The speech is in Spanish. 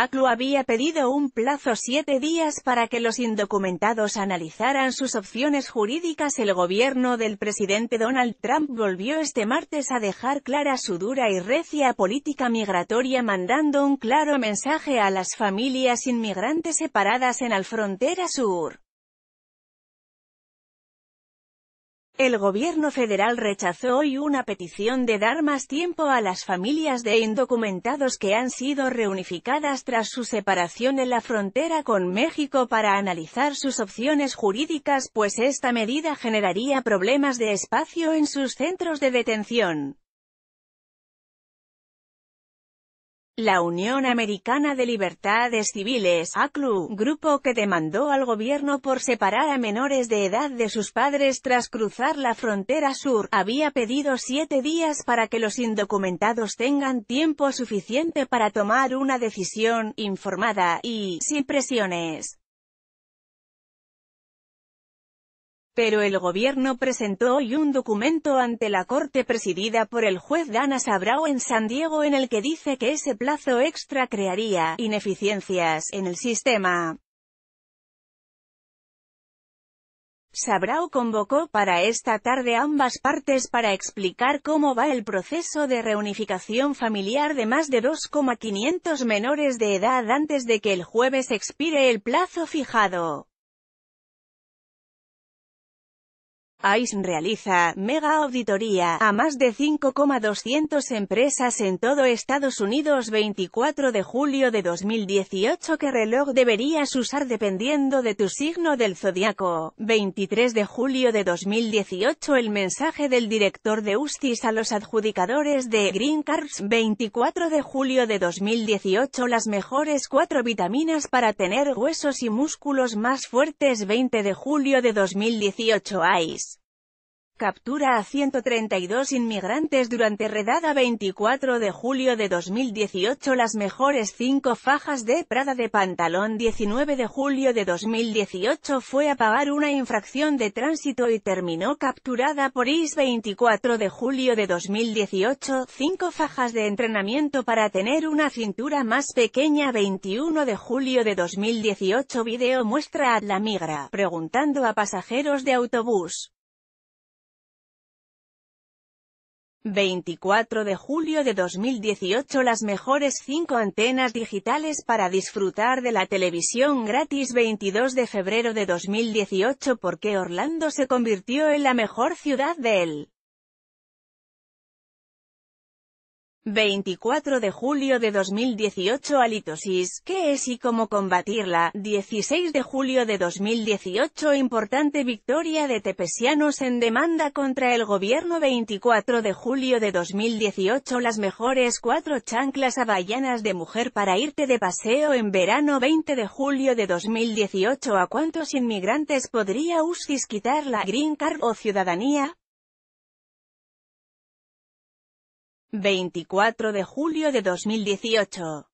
ACLU había pedido un plazo siete días para que los indocumentados analizaran sus opciones jurídicas. El gobierno del presidente Donald Trump volvió este martes a dejar clara su dura y recia política migratoria mandando un claro mensaje a las familias inmigrantes separadas en la frontera sur. El gobierno federal rechazó hoy una petición de dar más tiempo a las familias de indocumentados que han sido reunificadas tras su separación en la frontera con México para analizar sus opciones jurídicas pues esta medida generaría problemas de espacio en sus centros de detención. La Unión Americana de Libertades Civiles, ACLU, grupo que demandó al gobierno por separar a menores de edad de sus padres tras cruzar la frontera sur, había pedido siete días para que los indocumentados tengan tiempo suficiente para tomar una decisión, informada, y, sin presiones. Pero el gobierno presentó hoy un documento ante la corte presidida por el juez Dana Sabrao en San Diego en el que dice que ese plazo extra crearía ineficiencias en el sistema. Sabrao convocó para esta tarde a ambas partes para explicar cómo va el proceso de reunificación familiar de más de 2,500 menores de edad antes de que el jueves expire el plazo fijado. ICE realiza mega auditoría a más de 5,200 empresas en todo Estados Unidos 24 de julio de 2018 ¿Qué reloj deberías usar dependiendo de tu signo del zodiaco? 23 de julio de 2018 El mensaje del director de Ustis a los adjudicadores de Green Cards 24 de julio de 2018 Las mejores cuatro vitaminas para tener huesos y músculos más fuertes 20 de julio de 2018 ICE Captura a 132 inmigrantes durante redada 24 de julio de 2018 Las mejores 5 fajas de Prada de pantalón 19 de julio de 2018 fue a pagar una infracción de tránsito y terminó capturada por IS 24 de julio de 2018 5 fajas de entrenamiento para tener una cintura más pequeña 21 de julio de 2018 Video muestra a la migra, preguntando a pasajeros de autobús. 24 de julio de 2018 Las mejores 5 antenas digitales para disfrutar de la televisión gratis 22 de febrero de 2018 porque Orlando se convirtió en la mejor ciudad del 24 de julio de 2018 Alitosis, ¿qué es y cómo combatirla? 16 de julio de 2018 Importante victoria de tepesianos en demanda contra el gobierno 24 de julio de 2018 Las mejores cuatro chanclas avallanas de mujer para irte de paseo en verano 20 de julio de 2018 ¿A cuántos inmigrantes podría USCIS quitar la Green Card o ciudadanía? 24 de julio de 2018